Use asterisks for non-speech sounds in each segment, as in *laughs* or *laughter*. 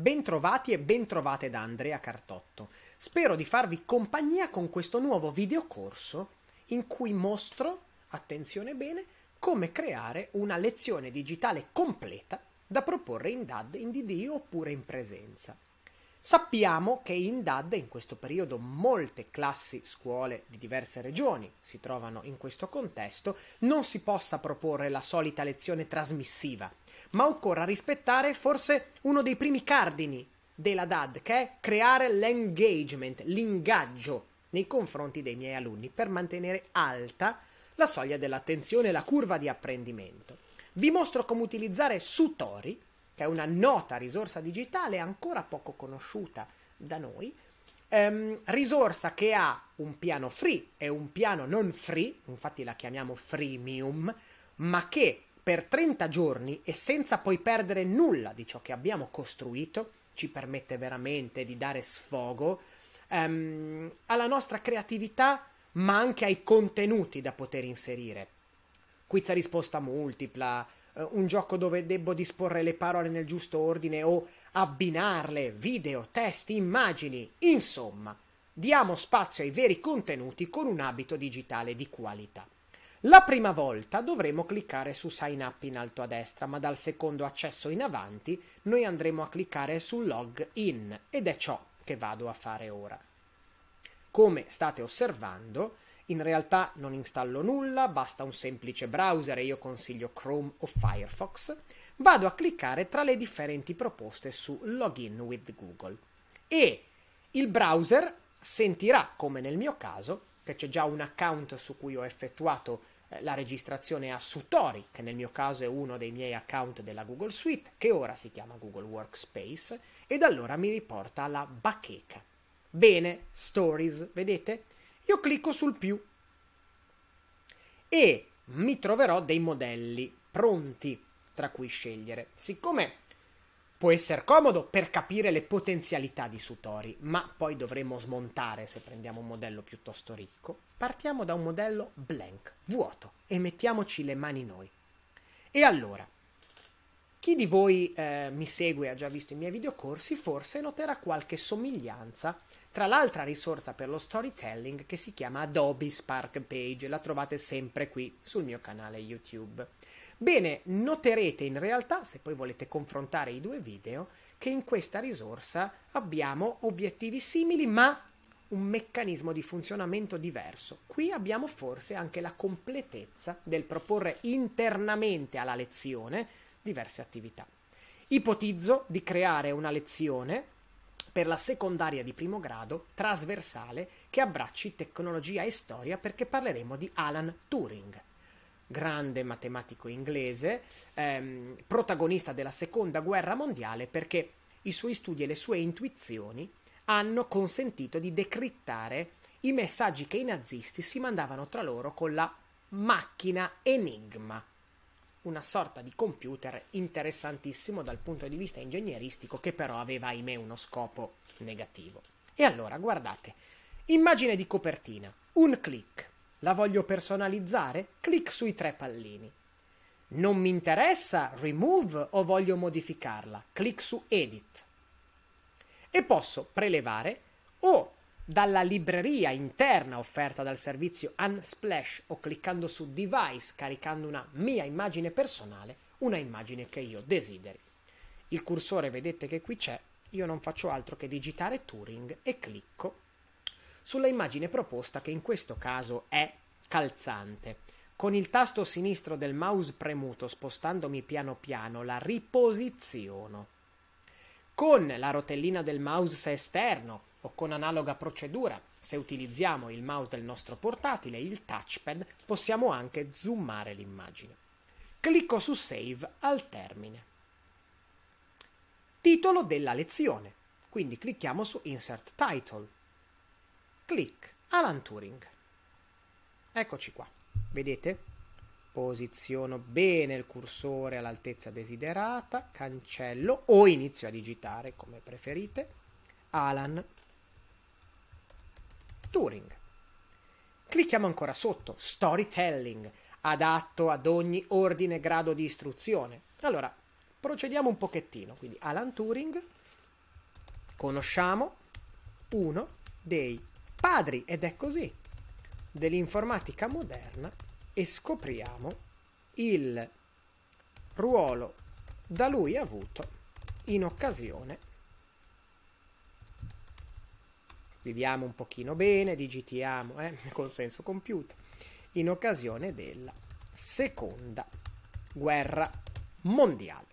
Bentrovati e bentrovate da Andrea Cartotto. Spero di farvi compagnia con questo nuovo videocorso in cui mostro, attenzione bene, come creare una lezione digitale completa da proporre in DAD, in DD oppure in presenza. Sappiamo che in DAD in questo periodo molte classi scuole di diverse regioni si trovano in questo contesto, non si possa proporre la solita lezione trasmissiva ma occorre rispettare forse uno dei primi cardini della DAD, che è creare l'engagement, l'ingaggio nei confronti dei miei alunni per mantenere alta la soglia dell'attenzione e la curva di apprendimento. Vi mostro come utilizzare Sutori, che è una nota risorsa digitale ancora poco conosciuta da noi, ehm, risorsa che ha un piano free e un piano non free, infatti la chiamiamo freemium, ma che per 30 giorni e senza poi perdere nulla di ciò che abbiamo costruito, ci permette veramente di dare sfogo ehm, alla nostra creatività, ma anche ai contenuti da poter inserire. Quizza risposta multipla, eh, un gioco dove devo disporre le parole nel giusto ordine o abbinarle, video, testi, immagini, insomma, diamo spazio ai veri contenuti con un abito digitale di qualità. La prima volta dovremo cliccare su Sign Up in alto a destra, ma dal secondo accesso in avanti noi andremo a cliccare su Log In ed è ciò che vado a fare ora. Come state osservando, in realtà non installo nulla, basta un semplice browser e io consiglio Chrome o Firefox. Vado a cliccare tra le differenti proposte su Login with Google e il browser sentirà, come nel mio caso, che c'è già un account su cui ho effettuato eh, la registrazione a Sutori, che nel mio caso è uno dei miei account della Google Suite, che ora si chiama Google Workspace, ed allora mi riporta alla bacheca. Bene, Stories, vedete? Io clicco sul più e mi troverò dei modelli pronti tra cui scegliere. Siccome può essere comodo per capire le potenzialità di Sutori, ma poi dovremmo smontare se prendiamo un modello piuttosto ricco. Partiamo da un modello blank, vuoto, e mettiamoci le mani noi. E allora, chi di voi eh, mi segue e ha già visto i miei videocorsi forse noterà qualche somiglianza tra l'altra risorsa per lo storytelling che si chiama Adobe Spark Page, la trovate sempre qui sul mio canale YouTube. Bene, noterete in realtà, se poi volete confrontare i due video, che in questa risorsa abbiamo obiettivi simili ma un meccanismo di funzionamento diverso. Qui abbiamo forse anche la completezza del proporre internamente alla lezione diverse attività. Ipotizzo di creare una lezione per la secondaria di primo grado trasversale che abbracci tecnologia e storia perché parleremo di Alan Turing grande matematico inglese, ehm, protagonista della seconda guerra mondiale perché i suoi studi e le sue intuizioni hanno consentito di decrittare i messaggi che i nazisti si mandavano tra loro con la macchina Enigma, una sorta di computer interessantissimo dal punto di vista ingegneristico che però aveva, ahimè, uno scopo negativo. E allora, guardate, immagine di copertina, un click, la voglio personalizzare? Clic sui tre pallini. Non mi interessa remove o voglio modificarla? Clic su edit. E posso prelevare o dalla libreria interna offerta dal servizio Unsplash o cliccando su device caricando una mia immagine personale, una immagine che io desideri. Il cursore vedete che qui c'è, io non faccio altro che digitare Turing e clicco sulla immagine proposta che in questo caso è calzante. Con il tasto sinistro del mouse premuto spostandomi piano piano la riposiziono. Con la rotellina del mouse esterno o con analoga procedura, se utilizziamo il mouse del nostro portatile, il touchpad, possiamo anche zoomare l'immagine. Clicco su Save al termine. Titolo della lezione. Quindi clicchiamo su Insert Title Clic, Alan Turing. Eccoci qua, vedete? Posiziono bene il cursore all'altezza desiderata, cancello o inizio a digitare come preferite. Alan Turing. Clicchiamo ancora sotto, Storytelling, adatto ad ogni ordine e grado di istruzione. Allora, procediamo un pochettino. Quindi Alan Turing, conosciamo uno dei padri ed è così dell'informatica moderna e scopriamo il ruolo da lui avuto in occasione scriviamo un pochino bene, digitiamo eh, *laughs* con senso compiuto in occasione della seconda guerra mondiale.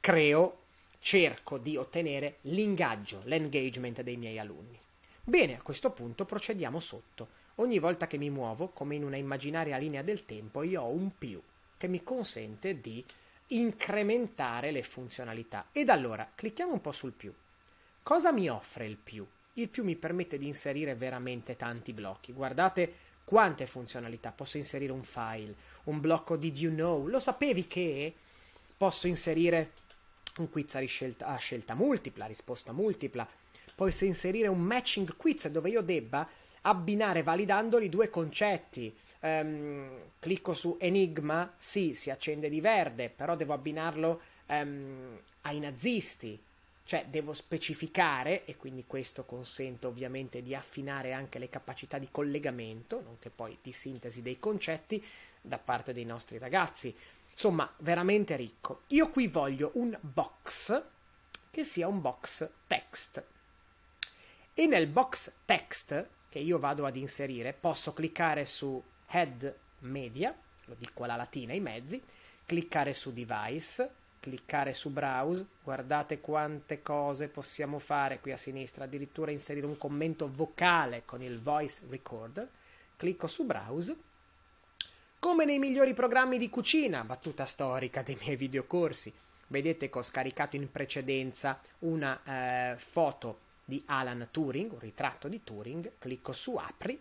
Creo, cerco di ottenere l'ingaggio, l'engagement dei miei alunni. Bene, a questo punto procediamo sotto. Ogni volta che mi muovo, come in una immaginaria linea del tempo, io ho un più che mi consente di incrementare le funzionalità. Ed allora, clicchiamo un po' sul più. Cosa mi offre il più? Il più mi permette di inserire veramente tanti blocchi. Guardate quante funzionalità. Posso inserire un file, un blocco did you know. Lo sapevi che posso inserire un quiz a scelta, a scelta multipla, risposta multipla, poi se inserire un matching quiz dove io debba abbinare validandoli due concetti. Um, clicco su Enigma, sì, si accende di verde, però devo abbinarlo um, ai nazisti, cioè devo specificare e quindi questo consente ovviamente di affinare anche le capacità di collegamento, nonché poi di sintesi dei concetti da parte dei nostri ragazzi. Insomma, veramente ricco. Io qui voglio un box che sia un box text. E nel box text che io vado ad inserire posso cliccare su Head Media, lo dico alla latina, i mezzi, cliccare su Device, cliccare su Browse, guardate quante cose possiamo fare qui a sinistra, addirittura inserire un commento vocale con il Voice Recorder, clicco su Browse, come nei migliori programmi di cucina, battuta storica dei miei videocorsi. Vedete che ho scaricato in precedenza una eh, foto di Alan Turing, un ritratto di Turing, clicco su apri,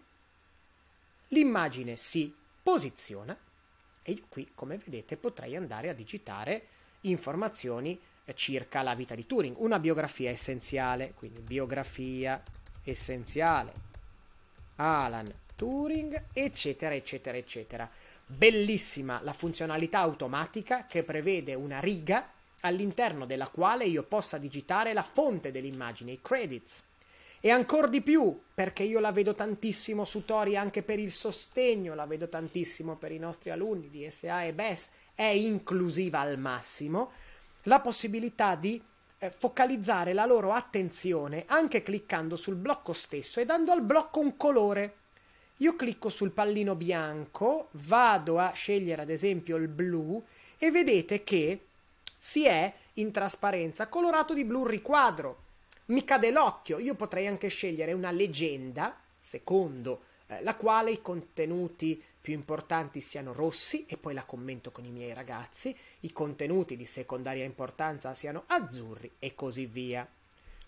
l'immagine si posiziona e io qui come vedete potrei andare a digitare informazioni circa la vita di Turing, una biografia essenziale, quindi biografia essenziale, Alan Turing, eccetera, eccetera, eccetera. Bellissima la funzionalità automatica che prevede una riga all'interno della quale io possa digitare la fonte dell'immagine, i credits. E ancora di più, perché io la vedo tantissimo su Tori anche per il sostegno, la vedo tantissimo per i nostri alunni di SA e BES, è inclusiva al massimo, la possibilità di eh, focalizzare la loro attenzione anche cliccando sul blocco stesso e dando al blocco un colore. Io clicco sul pallino bianco, vado a scegliere ad esempio il blu e vedete che si è in trasparenza colorato di blu riquadro. Mi cade l'occhio, io potrei anche scegliere una leggenda, secondo eh, la quale i contenuti più importanti siano rossi e poi la commento con i miei ragazzi, i contenuti di secondaria importanza siano azzurri e così via.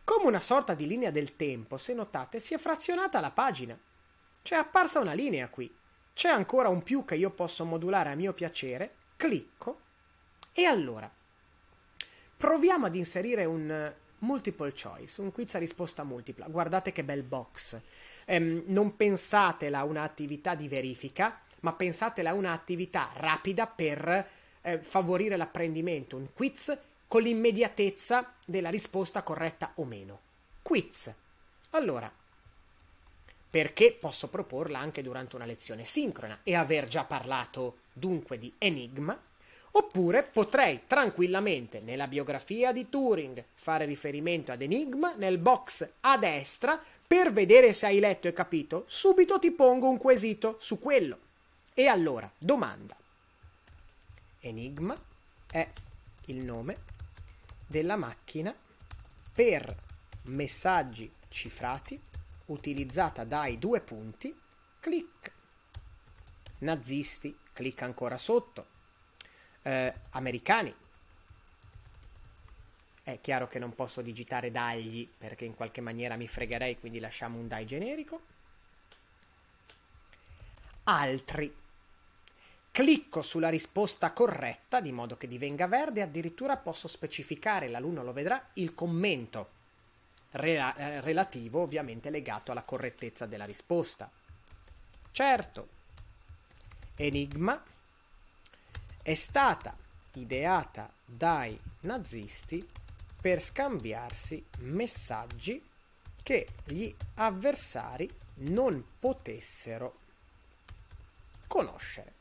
Come una sorta di linea del tempo, se notate, si è frazionata la pagina. C'è apparsa una linea qui. C'è ancora un più che io posso modulare a mio piacere, clicco e allora Proviamo ad inserire un eh, multiple choice, un quiz a risposta multipla. Guardate che bel box. Ehm, non pensatela a un'attività di verifica, ma pensatela a un'attività rapida per eh, favorire l'apprendimento, un quiz con l'immediatezza della risposta corretta o meno. Quiz. Allora, perché posso proporla anche durante una lezione sincrona e aver già parlato dunque di enigma, Oppure potrei tranquillamente nella biografia di Turing fare riferimento ad Enigma nel box a destra per vedere se hai letto e capito, subito ti pongo un quesito su quello. E allora, domanda. Enigma è il nome della macchina per messaggi cifrati utilizzata dai due punti, clic. Nazisti, clic ancora sotto eh, americani. È chiaro che non posso digitare dagli perché in qualche maniera mi fregherei, quindi lasciamo un dai generico. Altri. Clicco sulla risposta corretta di modo che divenga verde addirittura posso specificare, l'alunno lo vedrà, il commento rela- eh, relativo ovviamente legato alla correttezza della risposta. Certo. Enigma è stata ideata dai nazisti per scambiarsi messaggi che gli avversari non potessero conoscere.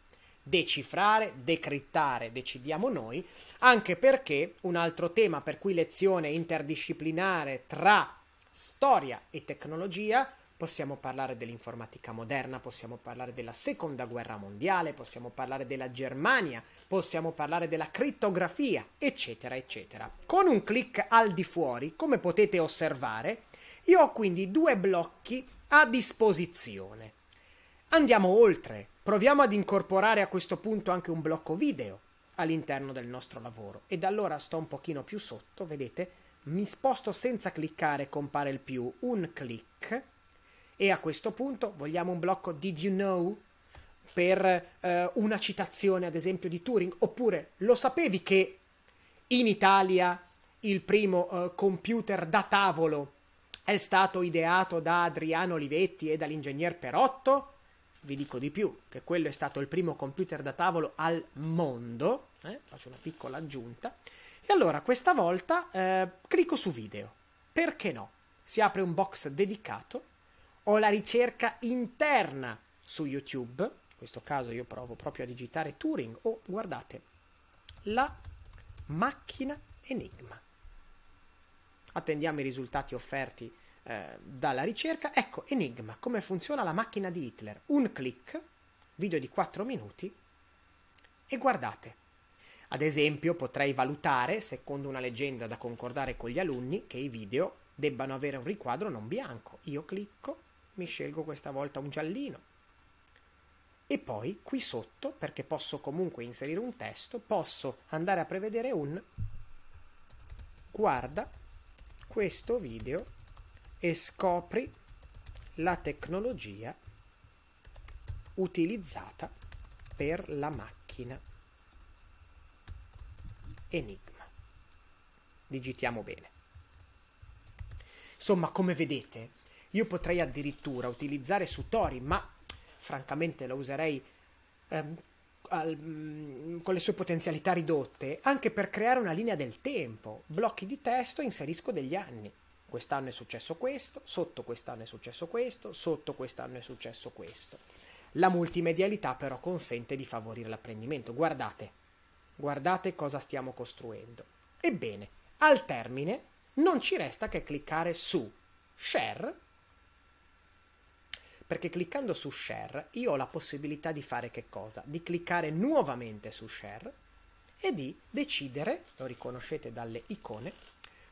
Decifrare, decrittare, decidiamo noi, anche perché un altro tema per cui lezione interdisciplinare tra storia e tecnologia Possiamo parlare dell'informatica moderna, possiamo parlare della seconda guerra mondiale, possiamo parlare della Germania, possiamo parlare della crittografia, eccetera, eccetera. Con un clic al di fuori, come potete osservare, io ho quindi due blocchi a disposizione. Andiamo oltre, proviamo ad incorporare a questo punto anche un blocco video all'interno del nostro lavoro ed allora sto un pochino più sotto, vedete, mi sposto senza cliccare, compare il più, un clic e a questo punto vogliamo un blocco Did you know? per eh, una citazione ad esempio di Turing, oppure lo sapevi che in Italia il primo eh, computer da tavolo è stato ideato da Adriano Olivetti e dall'ingegner Perotto? Vi dico di più, che quello è stato il primo computer da tavolo al mondo, eh? faccio una piccola aggiunta, e allora questa volta eh, clicco su video, perché no? Si apre un box dedicato o la ricerca interna su YouTube, in questo caso io provo proprio a digitare Turing, o guardate, la macchina enigma. Attendiamo i risultati offerti eh, dalla ricerca. Ecco, enigma, come funziona la macchina di Hitler. Un clic, video di 4 minuti, e guardate. Ad esempio potrei valutare, secondo una leggenda da concordare con gli alunni, che i video debbano avere un riquadro non bianco. Io clicco mi scelgo questa volta un giallino. E poi qui sotto, perché posso comunque inserire un testo, posso andare a prevedere un guarda questo video e scopri la tecnologia utilizzata per la macchina Enigma. Digitiamo bene. Insomma, come vedete, io potrei addirittura utilizzare Sutori, ma francamente lo userei ehm, al, mm, con le sue potenzialità ridotte anche per creare una linea del tempo. Blocchi di testo, inserisco degli anni. Quest'anno è successo questo, sotto quest'anno è successo questo, sotto quest'anno è successo questo. La multimedialità però consente di favorire l'apprendimento. Guardate, guardate cosa stiamo costruendo. Ebbene, al termine non ci resta che cliccare su Share perché cliccando su share io ho la possibilità di fare che cosa? Di cliccare nuovamente su share e di decidere, lo riconoscete dalle icone,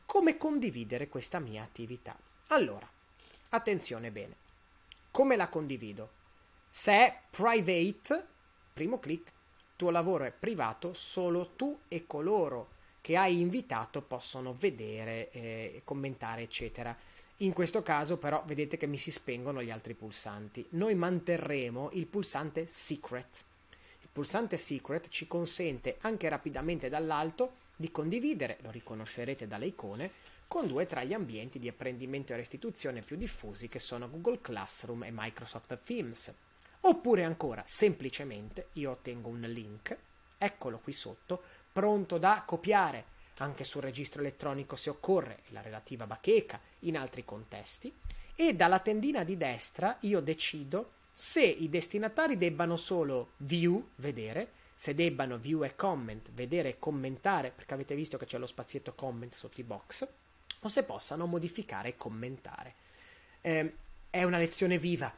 come condividere questa mia attività. Allora, attenzione bene, come la condivido? Se è private, primo clic, tuo lavoro è privato, solo tu e coloro che hai invitato possono vedere, eh, commentare, eccetera. In questo caso però vedete che mi si spengono gli altri pulsanti. Noi manterremo il pulsante secret. Il pulsante secret ci consente anche rapidamente dall'alto di condividere, lo riconoscerete dalle icone, con due tra gli ambienti di apprendimento e restituzione più diffusi che sono Google Classroom e Microsoft Teams. Oppure ancora, semplicemente, io ottengo un link, eccolo qui sotto, pronto da copiare anche sul registro elettronico se occorre, la relativa bacheca, in altri contesti, e dalla tendina di destra io decido se i destinatari debbano solo view, vedere, se debbano view e comment, vedere e commentare, perché avete visto che c'è lo spazietto comment sotto i box, o se possano modificare e commentare. Eh, è una lezione viva,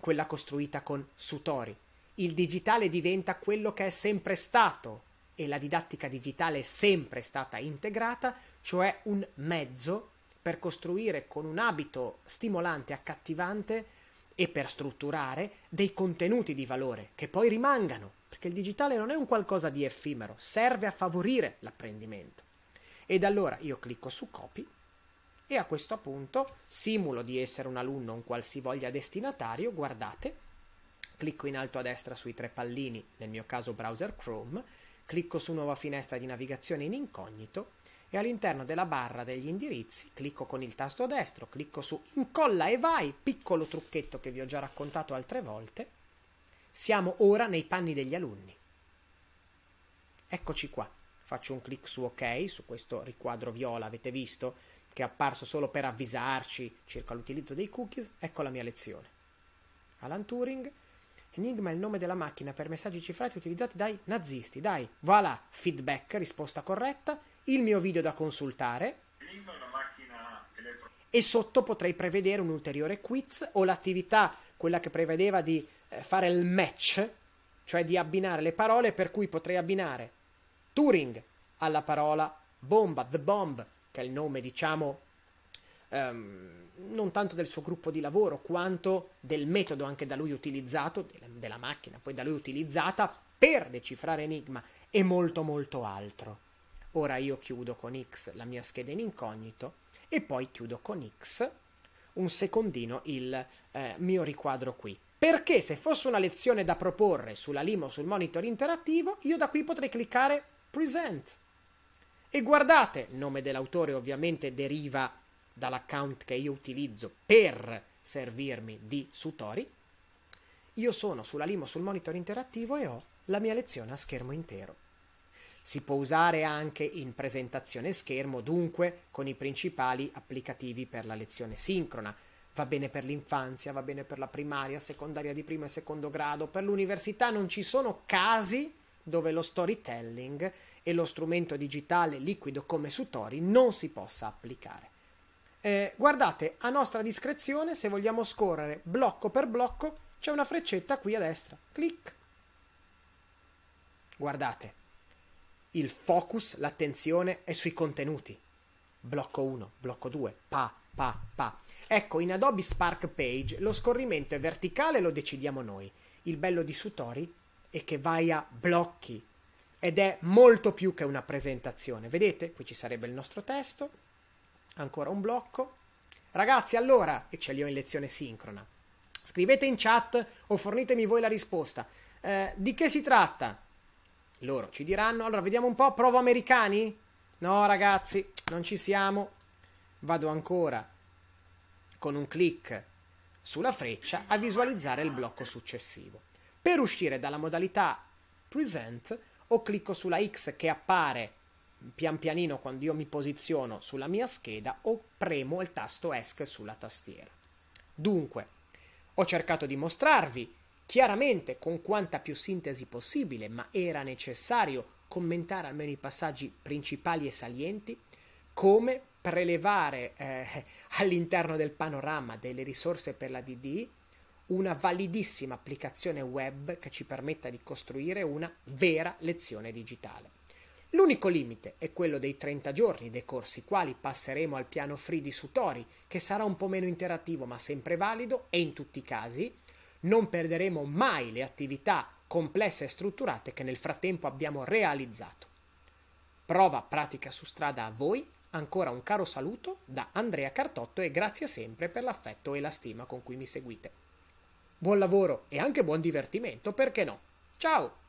quella costruita con Sutori. Il digitale diventa quello che è sempre stato, e la didattica digitale è sempre stata integrata, cioè un mezzo per costruire con un abito stimolante, accattivante e per strutturare dei contenuti di valore che poi rimangano, perché il digitale non è un qualcosa di effimero, serve a favorire l'apprendimento. Ed allora io clicco su copy e a questo punto simulo di essere un alunno, un qualsivoglia destinatario, guardate, clicco in alto a destra sui tre pallini, nel mio caso browser Chrome, Clicco su Nuova finestra di navigazione in incognito e all'interno della barra degli indirizzi clicco con il tasto destro, clicco su Incolla e vai, piccolo trucchetto che vi ho già raccontato altre volte. Siamo ora nei panni degli alunni. Eccoci qua. Faccio un clic su OK, su questo riquadro viola, avete visto, che è apparso solo per avvisarci circa l'utilizzo dei cookies. Ecco la mia lezione. Alan Turing Enigma è il nome della macchina per messaggi cifrati utilizzati dai nazisti. Dai, voilà, feedback, risposta corretta, il mio video da consultare. Enigma è una macchina elettronica. E sotto potrei prevedere un ulteriore quiz o l'attività, quella che prevedeva di eh, fare il match, cioè di abbinare le parole per cui potrei abbinare Turing alla parola bomba, the bomb, che è il nome, diciamo, Um, non tanto del suo gruppo di lavoro quanto del metodo anche da lui utilizzato, della della macchina, poi da lui utilizzata per decifrare Enigma e molto molto altro. Ora io chiudo con X la mia scheda in incognito e poi chiudo con X un secondino il eh, mio riquadro qui. Perché se fosse una lezione da proporre sulla limo sul monitor interattivo, io da qui potrei cliccare Present. E guardate, il nome dell'autore ovviamente deriva dall'account che io utilizzo per servirmi di Sutori, io sono sulla limo sul monitor interattivo e ho la mia lezione a schermo intero. Si può usare anche in presentazione schermo, dunque con i principali applicativi per la lezione sincrona. Va bene per l'infanzia, va bene per la primaria, secondaria di primo e secondo grado, per l'università non ci sono casi dove lo storytelling e lo strumento digitale liquido come Sutori non si possa applicare. Eh, guardate, a nostra discrezione, se vogliamo scorrere blocco per blocco, c'è una freccetta qui a destra. Clic. Guardate, il focus, l'attenzione è sui contenuti. Blocco 1, blocco 2, pa, pa, pa. Ecco, in Adobe Spark Page lo scorrimento è verticale, lo decidiamo noi. Il bello di Sutori è che vai a blocchi ed è molto più che una presentazione. Vedete? Qui ci sarebbe il nostro testo, ancora un blocco. Ragazzi, allora, e ce li ho in lezione sincrona. Scrivete in chat o fornitemi voi la risposta. Eh, di che si tratta? Loro ci diranno. Allora, vediamo un po'. Provo americani? No, ragazzi, non ci siamo. Vado ancora con un clic sulla freccia a visualizzare il blocco successivo. Per uscire dalla modalità present o clicco sulla X che appare pian pianino quando io mi posiziono sulla mia scheda o premo il tasto ESC sulla tastiera. Dunque, ho cercato di mostrarvi chiaramente con quanta più sintesi possibile, ma era necessario commentare almeno i passaggi principali e salienti, come prelevare eh, all'interno del panorama delle risorse per la DD una validissima applicazione web che ci permetta di costruire una vera lezione digitale. L'unico limite è quello dei 30 giorni, decorsi i quali passeremo al piano free di Sutori, che sarà un po' meno interattivo ma sempre valido e in tutti i casi non perderemo mai le attività complesse e strutturate che nel frattempo abbiamo realizzato. Prova pratica su strada a voi, ancora un caro saluto da Andrea Cartotto e grazie sempre per l'affetto e la stima con cui mi seguite. Buon lavoro e anche buon divertimento, perché no? Ciao!